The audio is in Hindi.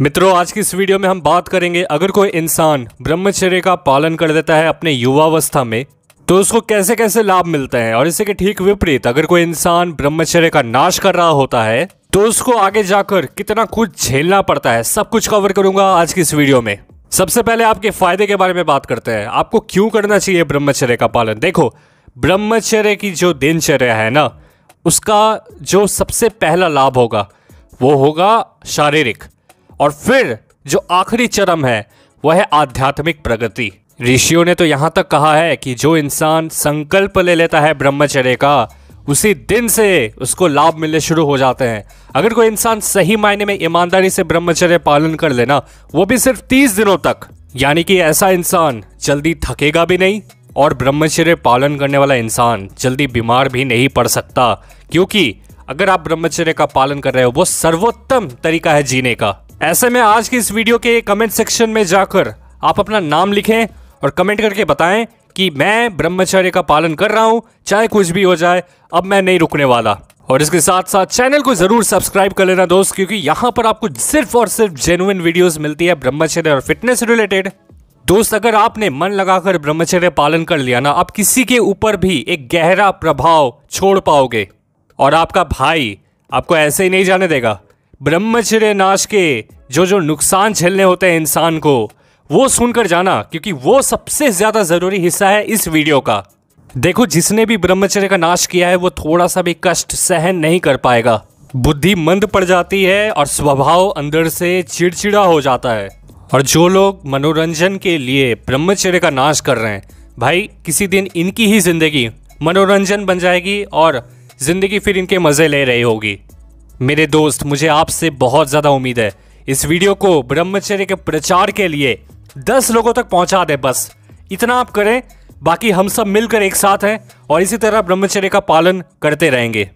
मित्रों आज की इस वीडियो में हम बात करेंगे अगर कोई इंसान ब्रह्मचर्य का पालन कर देता है अपने युवावस्था में तो उसको कैसे कैसे लाभ मिलते हैं और इसी के ठीक विपरीत अगर कोई इंसान ब्रह्मचर्य का नाश कर रहा होता है तो उसको आगे जाकर कितना कुछ झेलना पड़ता है सब कुछ कवर करूंगा आज की इस वीडियो में सबसे पहले आपके फायदे के बारे में बात करते हैं आपको क्यों करना चाहिए ब्रह्मचर्य का पालन देखो ब्रह्मचर्य की जो दिनचर्या है ना उसका जो सबसे पहला लाभ होगा वो होगा शारीरिक और फिर जो आखिरी चरम है वह है आध्यात्मिक प्रगति ऋषियों ने तो यहाँ तक कहा है कि जो इंसान संकल्प ले लेता है ब्रह्मचर्य का उसी दिन से उसको लाभ मिलने शुरू हो जाते हैं अगर कोई इंसान सही मायने में ईमानदारी से ब्रह्मचर्य पालन कर लेना वो भी सिर्फ तीस दिनों तक यानी कि ऐसा इंसान जल्दी थकेगा भी नहीं और ब्रह्मचर्य पालन करने वाला इंसान जल्दी बीमार भी नहीं पड़ सकता क्योंकि अगर आप ब्रह्मचर्य का पालन कर रहे हो वो सर्वोत्तम तरीका है जीने का ऐसे में आज की इस वीडियो के कमेंट सेक्शन में जाकर आप अपना नाम लिखें और कमेंट करके बताएं कि मैं ब्रह्मचर्य का पालन कर रहा हूं चाहे कुछ भी हो जाए अब मैं नहीं रुकने वाला और इसके साथ साथ चैनल को ज़रूर सब्सक्राइब कर लेना दोस्त क्योंकि यहां पर आपको सिर्फ और सिर्फ जेनुइन वीडियोस मिलती है ब्रह्मचर्य और फिटनेस रिलेटेड दोस्त अगर आपने मन लगाकर ब्रह्मचर्य पालन कर लिया ना आप किसी के ऊपर भी एक गहरा प्रभाव छोड़ पाओगे और आपका भाई आपको ऐसे ही नहीं जाने देगा ब्रह्मचर्य नाश के जो जो नुकसान झेलने होते हैं इंसान को वो सुनकर जाना क्योंकि वो सबसे ज़्यादा ज़रूरी हिस्सा है इस वीडियो का देखो जिसने भी ब्रह्मचर्य का नाश किया है वो थोड़ा सा भी कष्ट सहन नहीं कर पाएगा बुद्धि मंद पड़ जाती है और स्वभाव अंदर से चिड़चिड़ा हो जाता है और जो लोग मनोरंजन के लिए ब्रह्मचर्य का नाश कर रहे हैं भाई किसी दिन इनकी ही जिंदगी मनोरंजन बन जाएगी और जिंदगी फिर इनके मज़े ले रही होगी मेरे दोस्त मुझे आपसे बहुत ज़्यादा उम्मीद है इस वीडियो को ब्रह्मचर्य के प्रचार के लिए दस लोगों तक पहुंचा दे बस इतना आप करें बाकी हम सब मिलकर एक साथ हैं और इसी तरह ब्रह्मचर्य का पालन करते रहेंगे